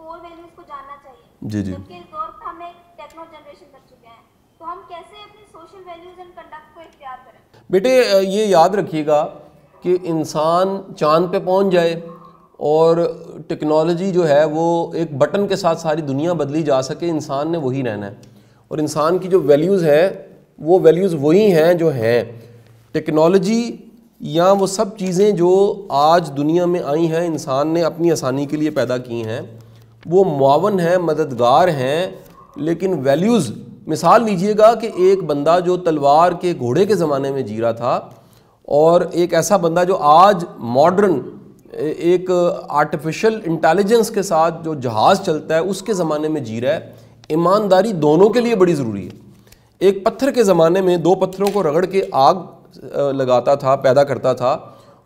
core values को जानना चाहिए जी जी जबकि इस दौर पर हमें टेक्नो जनरेशन बन चुके हैं तो हम कैसे अपने सोशल वैल्यूज एंड कंडक्ट को इख्तियार करें बेटे ये याद रखिएगा कि इंसान चांद पे पहुंच जाए और टेक्नोलॉजी जो है वो एक बटन के साथ सारी दुनिया बदली जा सके इंसान ने वही रहना है और इंसान की जो वैल्यूज़ हैं वो वैल्यूज़ वही हैं जो हैं टेक्नोलॉजी या वो सब चीज़ें जो आज दुनिया में आई हैं इंसान ने अपनी आसानी के लिए पैदा की हैं वो मावन हैं मददगार हैं लेकिन वैल्यूज़ मिसाल लीजिएगा कि एक बंदा जो तलवार के घोड़े के ज़माने में जी रहा था और एक ऐसा बंदा जो आज मॉडर्न एक आर्टिफिशियल इंटेलिजेंस के साथ जो जहाज़ चलता है उसके ज़माने में जी रहा है ईमानदारी दोनों के लिए बड़ी ज़रूरी है एक पत्थर के ज़माने में दो पत्थरों को रगड़ के आग लगाता था पैदा करता था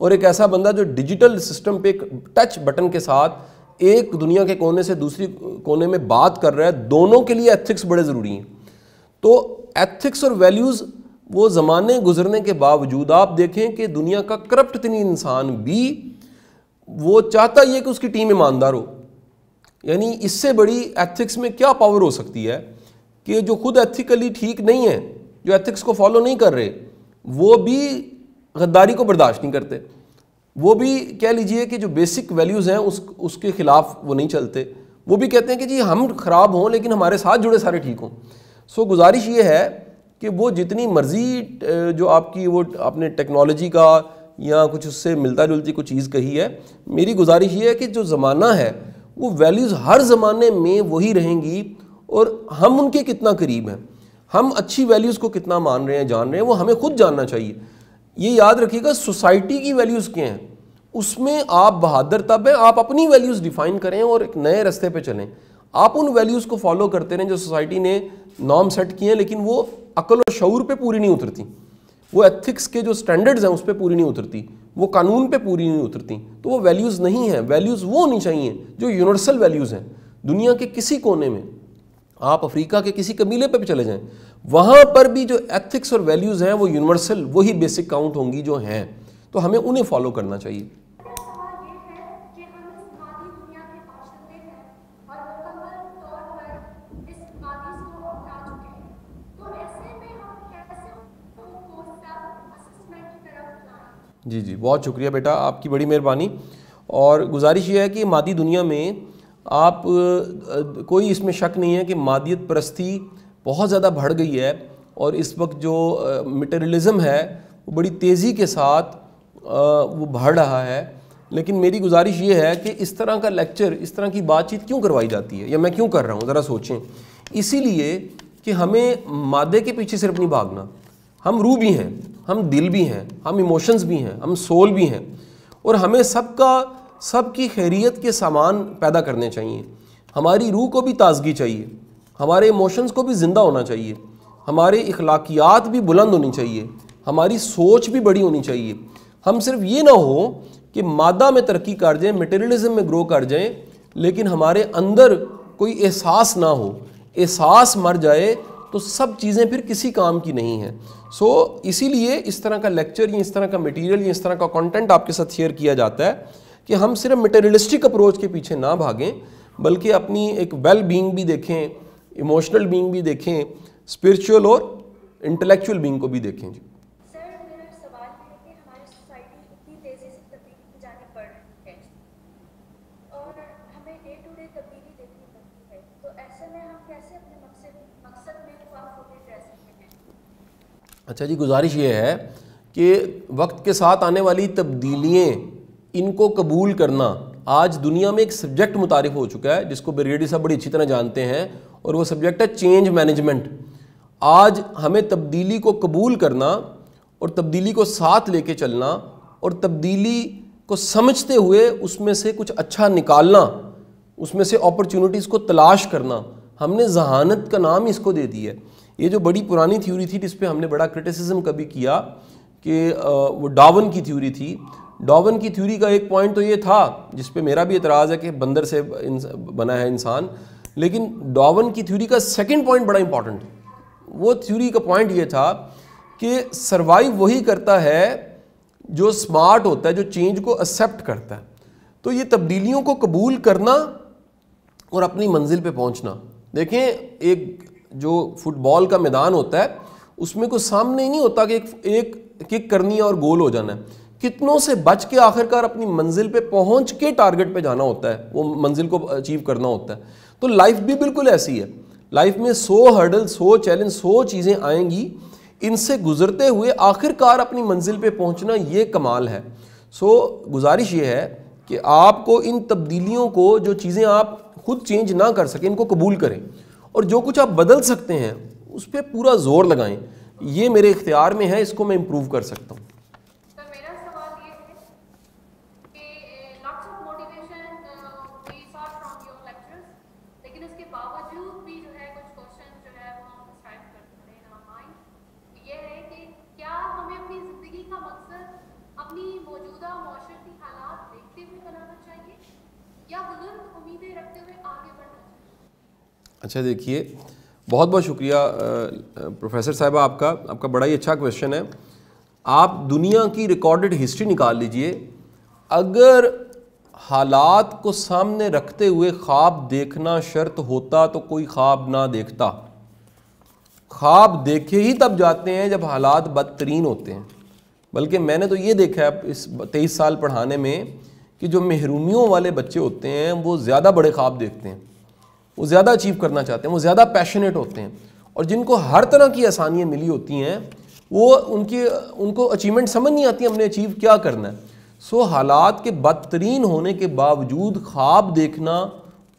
और एक ऐसा बंदा जो डिजिटल सिस्टम पे एक टच बटन के साथ एक दुनिया के कोने से दूसरी कोने में बात कर रहा है दोनों के लिए एथिक्स बड़े ज़रूरी हैं तो एथिक्स और वैल्यूज़ वो ज़माने गुजरने के बावजूद आप देखें कि दुनिया का करप्ट तनी इंसान भी वो चाहता ही है कि उसकी टीम ईमानदार हो यानी इससे बड़ी एथिक्स में क्या पावर हो सकती है कि जो खुद एथिकली ठीक नहीं है जो एथिक्स को फॉलो नहीं कर रहे वो भी गद्दारी को बर्दाश्त नहीं करते वो भी कह लीजिए कि जो बेसिक वैल्यूज़ हैं उस उसके ख़िलाफ़ वो नहीं चलते वो भी कहते हैं कि जी हम ख़राब हों लेकिन हमारे साथ जुड़े सारे ठीक हों सो गुजारिश ये है कि वो जितनी मर्ज़ी जो आपकी वो आपने टेक्नोलॉजी का या कुछ उससे मिलता जुलती कुछ चीज़ कही है मेरी गुजारिश ये है कि जो ज़माना है वो वैल्यूज़ हर ज़माने में वही रहेंगी और हम उनके कितना करीब हैं हम अच्छी वैल्यूज़ को कितना मान रहे हैं जान रहे हैं वो हमें खुद जानना चाहिए ये याद रखिएगा सोसाइटी की वैल्यूज़ क्या हैं उसमें आप बहादुर तब हैं आप अपनी वैल्यूज़ डिफाइन करें और एक नए रास्ते पे चलें आप उन वैल्यूज़ को फॉलो करते रहें जो सोसाइटी ने नॉर्म सेट किए हैं लेकिन वो अकल और शूर पर पूरी नहीं उतरती वो एथिक्स के जो स्टैंडर्ड्स हैं उस पर पूरी नहीं उतरती वो कानून पे पूरी नहीं उतरती तो वो वैल्यूज़ नहीं हैं वैल्यूज़ वो होनी चाहिए जो यूनिवर्सल वैल्यूज़ हैं दुनिया के किसी कोने में आप अफ्रीका के किसी कबीले पर भी चले जाएं वहाँ पर भी जो एथिक्स और वैल्यूज़ हैं वो यूनिवर्सल वही बेसिक काउंट होंगी जो हैं तो हमें उन्हें फॉलो करना चाहिए जी जी बहुत शुक्रिया बेटा आपकी बड़ी मेहरबानी और गुजारिश यह है कि मादी दुनिया में आप कोई इसमें शक नहीं है कि मादियत परस्ती बहुत ज़्यादा बढ़ गई है और इस वक्त जो मटेरियलिज़म है वो बड़ी तेज़ी के साथ वो बढ़ रहा है लेकिन मेरी गुजारिश ये है कि इस तरह का लेक्चर इस तरह की बातचीत क्यों करवाई जाती है या मैं क्यों कर रहा हूँ ज़रा सोचें इसीलिए कि हमें मादे के पीछे सिर्फ नहीं भागना हम रूह भी हैं हम दिल भी हैं हम इमोशंस भी हैं हम सोल भी हैं और हमें सबका सबकी खैरियत के सामान पैदा करने चाहिए हमारी रूह को भी ताजगी चाहिए हमारे इमोशंस को भी ज़िंदा होना चाहिए हमारे अखलाकियात भी बुलंद होनी चाहिए हमारी सोच भी बड़ी होनी चाहिए हम सिर्फ ये ना हो कि मादा में तरक्की कर जाएँ मटेरियलिज्म में ग्रो कर जाएँ लेकिन हमारे अंदर कोई एहसास ना हो एहसास मर जाए तो सब चीज़ें फिर किसी काम की नहीं हैं सो so, इसीलिए इस तरह का लेक्चर या इस तरह का मटेरियल या इस तरह का कंटेंट आपके साथ शेयर किया जाता है कि हम सिर्फ मटेरियलिस्टिक अप्रोच के पीछे ना भागें बल्कि अपनी एक वेल बींग भी देखें इमोशनल बींग भी देखें स्पिरिचुअल और इंटेलेक्चुअल बींग को भी देखें जी तो अच्छा जी गुजारिश ये है कि वक्त के साथ आने वाली तब्दीलियाँ इनको कबूल करना आज दुनिया में एक सब्जेक्ट मुतारफ हो चुका है जिसको ब्रिगेडियर साहब बड़ी अच्छी तरह जानते हैं और वो सब्जेक्ट है चेंज मैनेजमेंट आज हमें तब्दीली को कबूल करना और तब्दीली को साथ लेके चलना और तब्दीली को समझते हुए उसमें से कुछ अच्छा निकालना उसमें से अपॉर्चुनिटीज़ को तलाश करना हमने जहानत का नाम इसको दे दिया है ये जो बड़ी पुरानी थ्योरी थी जिस पर हमने बड़ा क्रिटिसिज्म कभी किया कि वो डावन की थ्योरी थी डावन की थ्योरी का एक पॉइंट तो ये था जिस पर मेरा भी एतराज़ है कि बंदर से बना है इंसान लेकिन डॉवन की थ्योरी का सेकेंड पॉइंट बड़ा इंपॉर्टेंट है वो थ्योरी का पॉइंट ये था कि सर्वाइव वही करता है जो स्मार्ट होता है जो चेंज को एक्सेप्ट करता है तो ये तब्दीलियों को कबूल करना और अपनी मंजिल पे पहुंचना देखें एक जो फुटबॉल का मैदान होता है उसमें कुछ सामने ही नहीं होता कि एक एक किक करनी है और गोल हो जाना है कितनों से बच के आखिरकार अपनी मंजिल पे पहुंच के टारगेट पे जाना होता है वो मंजिल को अचीव करना होता है तो लाइफ भी बिल्कुल ऐसी है लाइफ में सो हर्डल सो चैलेंज सो चीज़ें आएंगी इनसे गुजरते हुए आखिरकार अपनी मंजिल पे पहुंचना ये कमाल है सो गुजारिश ये है कि आपको इन तब्दीलियों को जो चीज़ें आप खुद चेंज ना कर सकें इनको कबूल करें और जो कुछ आप बदल सकते हैं उस पर पूरा ज़ोर लगाएँ ये मेरे इख्तियार में है इसको मैं इम्प्रूव कर सकता हूँ लेकिन उसके बावजूद भी जो है कुछ क्वेश्चन जो है वो हम डिस्क्राइब करते हैं ना माइंड तो ये है कि क्या हमें अपनी ज़िंदगी का मकसद अपनी मौजूदा माशरती हालात देखते हुए बनाना चाहिए या बुलंद उम्मीदें रखते हुए आगे बढ़ना चाहिए अच्छा देखिए बहुत बहुत शुक्रिया प्रोफेसर साहब आपका आपका बड़ा ही अच्छा क्वेश्चन है आप दुनिया की रिकॉर्डेड हिस्ट्री निकाल लीजिए अगर हालात को सामने रखते हुए ख्वाब देखना शर्त होता तो कोई ख्वाब ना देखता ख्वाब देखे ही तब जाते हैं जब हालात बदतरीन होते हैं बल्कि मैंने तो ये देखा है इस तेईस साल पढ़ाने में कि जो महरूमियों वाले बच्चे होते हैं वो ज़्यादा बड़े ख्वाब देखते हैं वो ज़्यादा अचीव करना चाहते हैं वो ज़्यादा पैशनेट होते हैं और जिनको हर तरह की आसानियाँ मिली होती हैं वो उनकी उनको अचीवमेंट समझ नहीं आती हमने अचीव क्या करना है सो हालात के बदतरीन होने के बावजूद ख्वाब देखना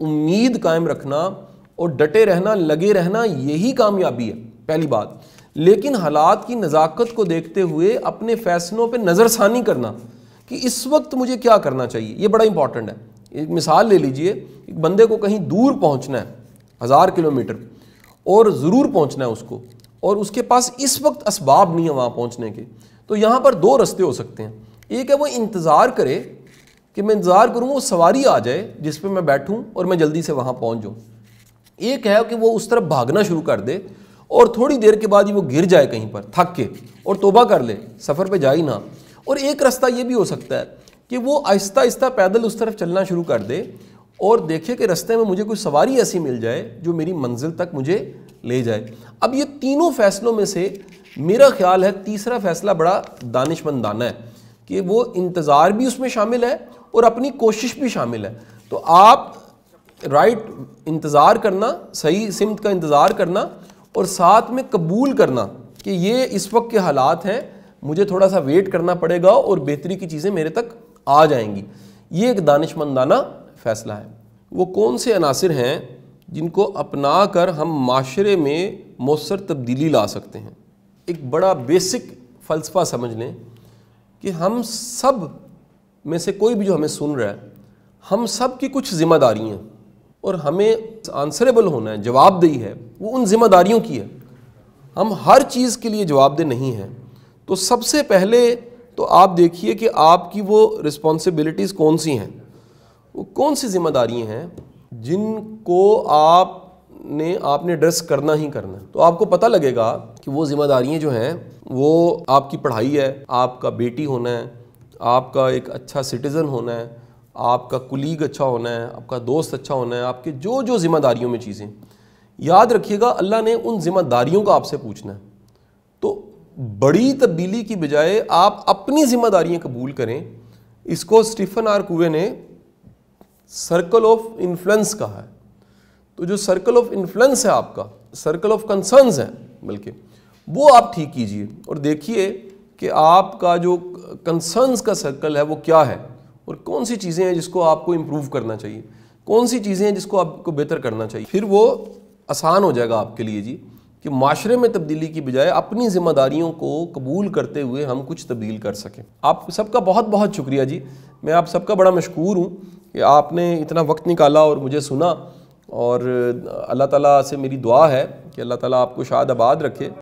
उम्मीद कायम रखना और डटे रहना लगे रहना यही कामयाबी है पहली बात लेकिन हालात की नज़ाकत को देखते हुए अपने फैसलों पर नज़रसानी करना कि इस वक्त मुझे क्या करना चाहिए ये बड़ा इंपॉर्टेंट है एक मिसाल ले लीजिए एक बंदे को कहीं दूर पहुंचना है हज़ार किलोमीटर और ज़रूर पहुंचना है उसको और उसके पास इस वक्त इसबाब नहीं है वहाँ पहुंचने के तो यहाँ पर दो रास्ते हो सकते हैं एक है वो इंतज़ार करे कि मैं इंतज़ार करूँ वो सवारी आ जाए जिस पर मैं बैठूँ और मैं जल्दी से वहाँ पहुँच जाऊँ एक है कि वो उस तरफ भागना शुरू कर दे और थोड़ी देर के बाद ही वो गिर जाए कहीं पर थक के और तोबा कर ले सफ़र पे जाए ना और एक रास्ता ये भी हो सकता है कि वो आहिस्ता आहिस्ता पैदल उस तरफ चलना शुरू कर दे और देखे कि रास्ते में मुझे कोई सवारी ऐसी मिल जाए जो मेरी मंजिल तक मुझे ले जाए अब ये तीनों फैसलों में से मेरा ख्याल है तीसरा फैसला बड़ा दानिशमंदाना है कि वो इंतज़ार भी उसमें शामिल है और अपनी कोशिश भी शामिल है तो आप राइट इंतज़ार करना सही सिमत का इंतज़ार करना और साथ में कबूल करना कि ये इस वक्त के हालात हैं मुझे थोड़ा सा वेट करना पड़ेगा और बेहतरी की चीज़ें मेरे तक आ जाएंगी ये एक दानशमंदाना फ़ैसला है वो कौन से अनासर हैं जिनको अपना कर हम माशरे में मौसर तब्दीली ला सकते हैं एक बड़ा बेसिक फ़लसफ़ा समझ लें कि हम सब में से कोई भी जो हमें सुन रहा है हम सब की कुछ जिम्मेदारी हैं और हमें आंसरेबल होना है जवाबदेही है वो उन जिम्मेदारियों की है हम हर चीज़ के लिए जवाबदेह नहीं हैं तो सबसे पहले तो आप देखिए कि आपकी वो रिस्पॉन्सिबिलिटीज़ कौन सी हैं वो कौन सी जिम्मेदारी हैं जिनको आपने आपने ड्रेस करना ही करना है तो आपको पता लगेगा कि वो ज़िम्मेदारियाँ जो हैं वो आपकी पढ़ाई है आपका बेटी होना है आपका एक अच्छा सिटीज़न होना है आपका कुलीग अच्छा होना है आपका दोस्त अच्छा होना है आपके जो जो ज़िम्मेदारियों में चीज़ें याद रखिएगा अल्लाह ने उन ज़िम्मेदारियों का आपसे पूछना है तो बड़ी तब्दीली की बजाय आप अपनी ज़िम्मेदारियाँ कबूल करें इसको स्टीफन आर कुवे ने सर्कल ऑफ इन्फ्लुएंस कहा है तो जो सर्कल ऑफ इन्फ्लुएंस है आपका सर्कल ऑफ कंसर्न्स हैं बल्कि वो आप ठीक कीजिए और देखिए कि आपका जो कंसर्न्स का सर्कल है वो क्या है और कौन सी चीज़ें हैं जिसको आपको इम्प्रूव करना चाहिए कौन सी चीज़ें हैं जिसको आपको बेहतर करना चाहिए फिर वो आसान हो जाएगा आपके लिए जी कि माशरे में तब्दीली की बजाय अपनी जिम्मेदारियों को कबूल करते हुए हम कुछ तब्दील कर सकें आप सबका बहुत बहुत शुक्रिया जी मैं आप सबका बड़ा मशहूर हूँ कि आपने इतना वक्त निकाला और मुझे सुना और अल्लाह ताला से मेरी दुआ है कि अल्लाह ताला आपको शाद आबाद रखे